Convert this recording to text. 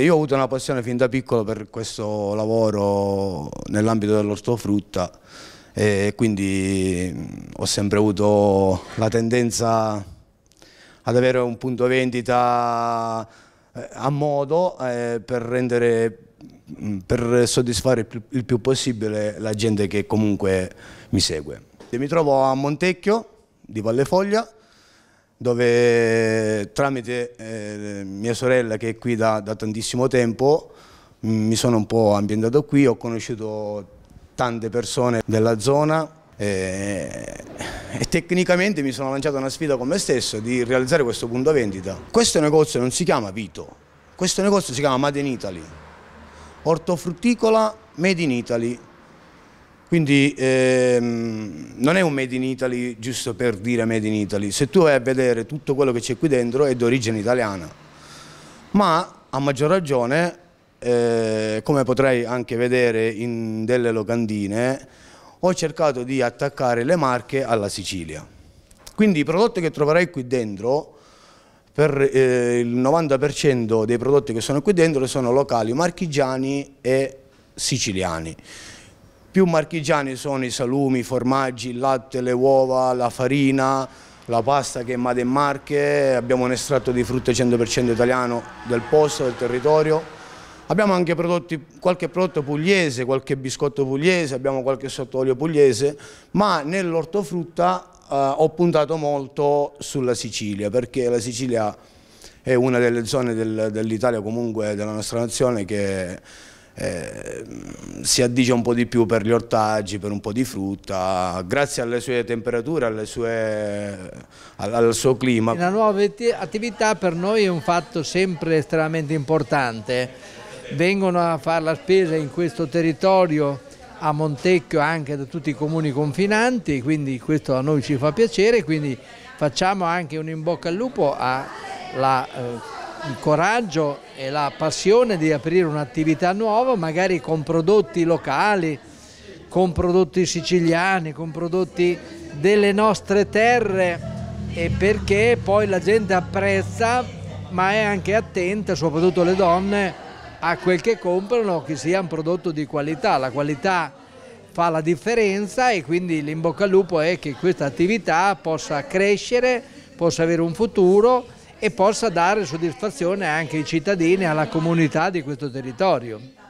Io ho avuto una passione fin da piccolo per questo lavoro nell'ambito dell'ortofrutta e quindi mm, ho sempre avuto la tendenza ad avere un punto vendita eh, a modo eh, per, rendere, mm, per soddisfare il più possibile la gente che comunque mi segue. Mi trovo a Montecchio di Vallefoglia dove tramite eh, mia sorella che è qui da, da tantissimo tempo mm, mi sono un po' ambientato qui, ho conosciuto tante persone della zona e, e tecnicamente mi sono lanciato una sfida con me stesso di realizzare questo punto vendita. Questo negozio non si chiama Vito, questo negozio si chiama Made in Italy, ortofrutticola Made in Italy, quindi ehm, non è un Made in Italy giusto per dire Made in Italy, se tu vai a vedere tutto quello che c'è qui dentro è d'origine italiana, ma a maggior ragione, eh, come potrai anche vedere in delle locandine, ho cercato di attaccare le marche alla Sicilia. Quindi i prodotti che troverai qui dentro, per eh, il 90% dei prodotti che sono qui dentro sono locali marchigiani e siciliani più marchigiani sono i salumi, i formaggi, il latte, le uova, la farina, la pasta che è Made in Marche, abbiamo un estratto di frutta 100% italiano del posto, del territorio. Abbiamo anche prodotti, qualche prodotto pugliese, qualche biscotto pugliese, abbiamo qualche sottolio pugliese, ma nell'ortofrutta eh, ho puntato molto sulla Sicilia, perché la Sicilia è una delle zone del, dell'Italia, comunque della nostra nazione, che Ehm, si addice un po' di più per gli ortaggi, per un po' di frutta, grazie alle sue temperature, alle sue, al, al, suo clima. La nuova attività per noi è un fatto sempre estremamente importante, vengono a fare la spesa in questo territorio a Montecchio anche da tutti i comuni confinanti, quindi questo a noi ci fa piacere, quindi facciamo anche un in bocca al lupo alla... Eh, il coraggio e la passione di aprire un'attività nuova, magari con prodotti locali, con prodotti siciliani, con prodotti delle nostre terre e perché poi la gente apprezza ma è anche attenta, soprattutto le donne, a quel che comprano che sia un prodotto di qualità. La qualità fa la differenza e quindi l'imbocca al lupo è che questa attività possa crescere, possa avere un futuro e possa dare soddisfazione anche ai cittadini e alla comunità di questo territorio.